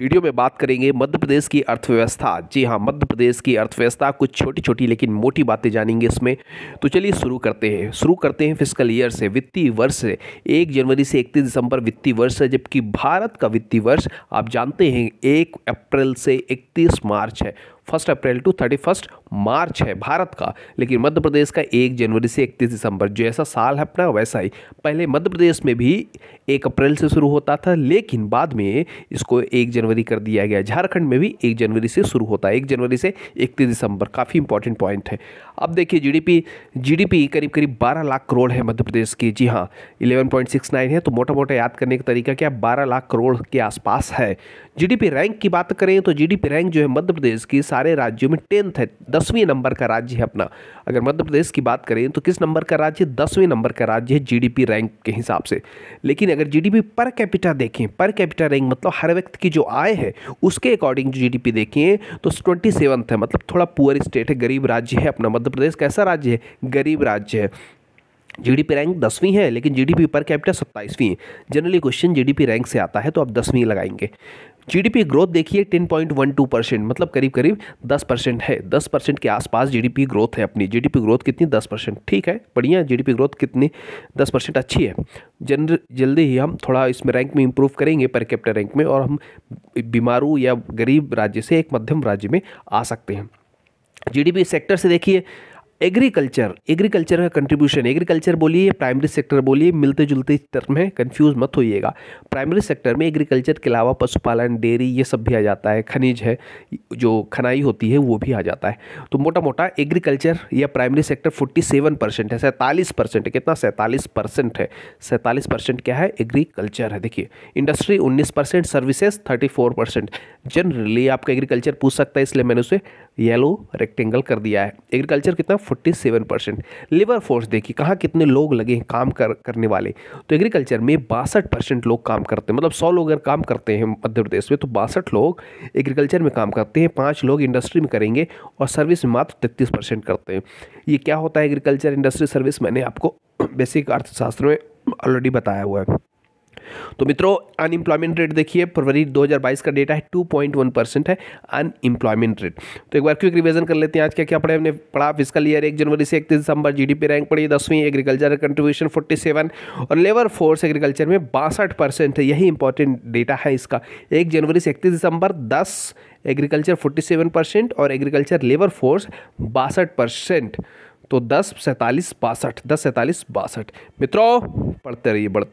video में बात करेंगे मध्य प्रदेश की अर्थव्यवस्था जी हाँ मध्य प्रदेश की अर्थव्यवस्था कुछ छोटी छोटी लेकिन मोटी बातें जानेंगे इसमें तो चलिए शुरू करते हैं शुरू करते हैं फिजिकल ईयर से वित्तीय वर्ष से एक जनवरी से इकतीस दिसंबर वित्तीय वर्ष है जबकि भारत का वित्तीय वर्ष आप जानते हैं एक अप्रैल से इकतीस मार्च है first April to thirty first March है भारत का लेकिन मध्य प्रदेश का एक जनवरी से इकतीस दिसंबर जैसा साल है अपना वैसा ही पहले मध्य प्रदेश में भी एक अप्रैल से शुरू होता था लेकिन बाद में इसको एक जनवरी कर दिया गया झारखंड में भी एक जनवरी से शुरू होता है एक जनवरी से इकतीस दिसंबर काफ़ी इंपॉर्टेंट पॉइंट है अब देखिए जीडीपी जीडीपी करीब करीब 12 लाख करोड़ है मध्य प्रदेश की जी हाँ 11.69 है तो मोटा मोटा याद करने का तरीका क्या बारह लाख करोड़ के आसपास है जीडीपी रैंक की बात करें तो जीडीपी रैंक जो है मध्य प्रदेश की साढ़े सारे राज्यों में टेंथ है दसवें नंबर का राज्य है अपना अगर मध्य प्रदेश की बात करें तो किस नंबर का राज्य दसवें नंबर का राज्य है जीडीपी रैंक के हिसाब से लेकिन अगर जीडीपी पर कैपिटा देखें पर कैपिटा रैंक मतलब हर व्यक्ति की जो आय है उसके अकॉर्डिंग जो जी डी देखें तो ट्वेंटी है मतलब थोड़ा पुअर स्टेट है गरीब राज्य है अपना मध्य प्रदेश कैसा राज्य है गरीब राज्य है जीडीपी रैंक दसवीं है लेकिन जीडीपी पर कैपिटल सत्ताईसवीं है जनरली क्वेश्चन जीडीपी रैंक से आता है तो आप दसवीं लगाएंगे जीडीपी ग्रोथ देखिए 10.12 परसेंट मतलब करीब करीब 10 परसेंट है 10 परसेंट के आसपास जीडीपी ग्रोथ है अपनी जीडीपी ग्रोथ कितनी 10 परसेंट ठीक है बढ़िया जीडीपी ग्रोथ कितनी 10 परसेंट अच्छी है जनर जल्दी ही हम थोड़ा इसमें रैंक में इंप्रूव करेंगे पर कैप्टन रैंक में और हम बीमारू या गरीब राज्य से एक मध्यम राज्य में आ सकते हैं जीडीपी सेक्टर से देखिए एग्रीकल्चर एग्रीकल्चर का कंट्रीब्यूशन एग्रीकल्चर बोलिए प्राइमरी सेक्टर बोलिए मिलते जुलते टर्म है कंफ्यूज मत होइएगा प्राइमरी सेक्टर में एग्रीकल्चर के अलावा पशुपालन डेयरी ये सब भी आ जाता है खनिज है जो खनाई होती है वो भी आ जाता है तो मोटा मोटा एग्रीकल्चर या primary sector forty seven percent है सैंतालीस परसेंट है कितना सैंतालीस परसेंट है सैंतालीस परसेंट क्या है एग्रीकल्चर है देखिए इंडस्ट्री उन्नीस percent services thirty four percent generally आपका एग्रीकल्चर पूछ सकता है इसलिए मैंने उसे येलो रेक्टेंगल कर दिया है एग्रीकल्चर कितना forty seven percent labour force देखिए कहाँ कितने लोग लगे हैं काम कर करने वाले तो एग्रीकल्चर में बासठ परसेंट लोग काम करते हैं मतलब सौ लोग अगर काम करते हैं मध्य प्रदेश में तो बासठ लोग एग्रीकल्चर में काम करते हैं पाँच लोग इंडस्ट्री में करेंगे और सर्विस में मात्र तैतीस परसेंट करते हैं ये क्या होता है एग्रीकल्चर इंडस्ट्री सर्विस मैंने आपको बेसिक अर्थशास्त्र में ऑलरेडी बताया हुआ है तो मित्रों अनएम्प्लॉयमेंट रेट देखिए फरवरी 2022 का डेटा है 2.1 परसेंट है अनएम्प्लॉयमेंट रेट तो एक बार क्विक रिवीजन कर लेते हैं आज क्या क्या पढ़े हमने पढ़ा फिजिकल ईयर एक जनवरी से इकतीस दिसंबर जीडीपी रैंक पड़ी दसवीं एग्रीकल्चर कंट्रीब्यूशन फोर्टी और लेबर फोर्स एग्रीकल्चर में बासठ परसेंट यही इंपॉर्टेंट डेटा है इसका एक जनवरी से इकतीस दिसंबर दस एग्रीकल्चर 47 परसेंट और एग्रीकल्चर लेबर फोर्स बासठ परसेंट तो दस सैंतालीस बासठ दस सैंतालीस बासठ मित्रों पढ़ते रहिए बढ़ते